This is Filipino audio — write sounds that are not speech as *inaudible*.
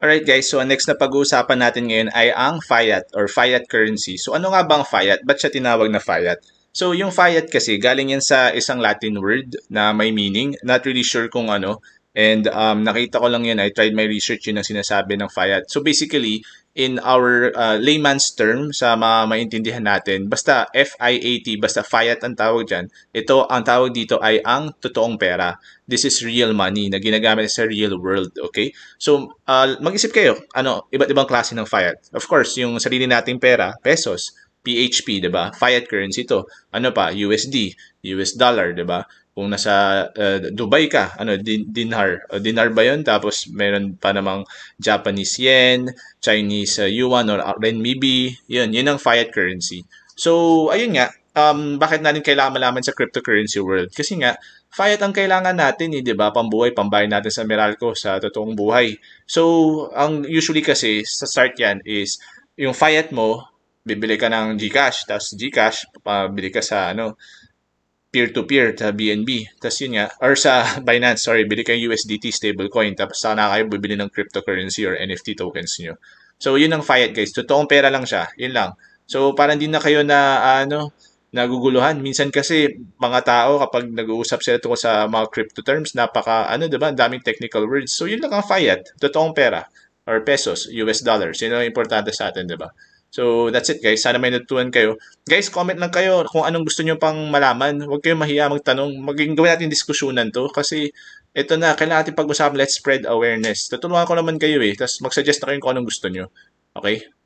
Alright guys, so ang next na pag-uusapan natin ngayon ay ang fiat or fiat currency. So ano nga bang fiat? Ba't siya tinawag na fiat? So yung fiat kasi galing yan sa isang Latin word na may meaning. Not really sure kung ano. And um, nakita ko lang yan, I tried my research yun ang sinasabi ng fiat. So basically, in our uh, layman's term sa ma maintindihan natin, basta FIAT, basta fiat ang tawag dyan, ito ang tawag dito ay ang totoong pera. This is real money na ginagamit sa real world, okay? So, uh, mag-isip kayo, ano, iba't ibang klase ng fiat. Of course, yung sarili nating pera, pesos, PHP, 'di ba? Fiat currency 'to. Ano pa? USD, US dollar, 'di ba? kung nasa uh, Dubai ka, ano, din, dinar. O, dinar ba 'yon? Tapos meron pa namang Japanese yen, Chinese uh, yuan, or renminbi. Yun, yun ang fiat currency. So, ayun nga, um, bakit natin kailangan malaman sa cryptocurrency world? Kasi nga, fiat ang kailangan natin, eh, di ba? Pambuhay, pambayad natin sa Meralco, sa totoong buhay. So, ang usually kasi, sa start yan is, yung fiat mo, bibili ka ng GCash, tapos GCash, pabili ah, ka sa, ano, peer-to-peer sa BNB. Tapos yun nga, or sa *laughs* Binance, sorry, bili kayo USDT stablecoin, tapos sana kayo bibili ng cryptocurrency or NFT tokens nyo. So, yun ang fiat guys. Totoong pera lang siya. Yun lang. So, parang din na kayo na, ano, naguguluhan. Minsan kasi, mga tao, kapag nag-uusap sila tungkol sa mga crypto terms, napaka, ano, diba, daming technical words. So, yun lang ang fiat. Totoong pera. Or pesos, US dollars. Yun ang importante sa atin, diba? So, that's it guys. Sana may natutunan kayo. Guys, comment lang kayo kung anong gusto nyo pang malaman. Huwag kayong mahiya magtanong. Maging gawin natin diskusyonan to kasi ito na, kailangan natin pag-usapan, let's spread awareness. Tutulungan ko naman kayo eh. Tapos mag-suggest na kayo kung anong gusto nyo. Okay?